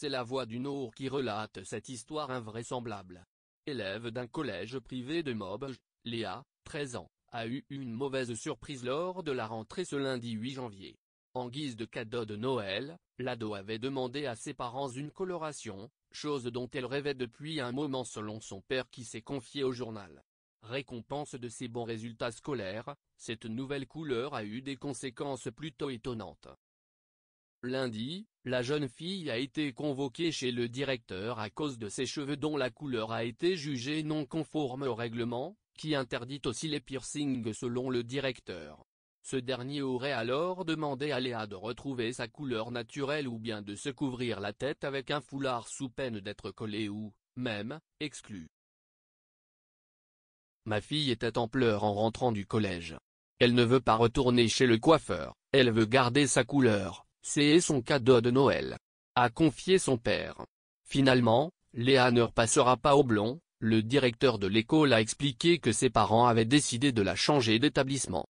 C'est la voix du Nour qui relate cette histoire invraisemblable. Élève d'un collège privé de Mob, Léa, 13 ans, a eu une mauvaise surprise lors de la rentrée ce lundi 8 janvier. En guise de cadeau de Noël, l'ado avait demandé à ses parents une coloration, chose dont elle rêvait depuis un moment selon son père qui s'est confié au journal. Récompense de ses bons résultats scolaires, cette nouvelle couleur a eu des conséquences plutôt étonnantes. Lundi, la jeune fille a été convoquée chez le directeur à cause de ses cheveux dont la couleur a été jugée non conforme au règlement, qui interdit aussi les piercings selon le directeur. Ce dernier aurait alors demandé à Léa de retrouver sa couleur naturelle ou bien de se couvrir la tête avec un foulard sous peine d'être collé ou, même, exclu. Ma fille était en pleurs en rentrant du collège. Elle ne veut pas retourner chez le coiffeur, elle veut garder sa couleur, c'est son cadeau de Noël. A confié son père. Finalement, Léa ne repassera pas au blond, le directeur de l'école a expliqué que ses parents avaient décidé de la changer d'établissement.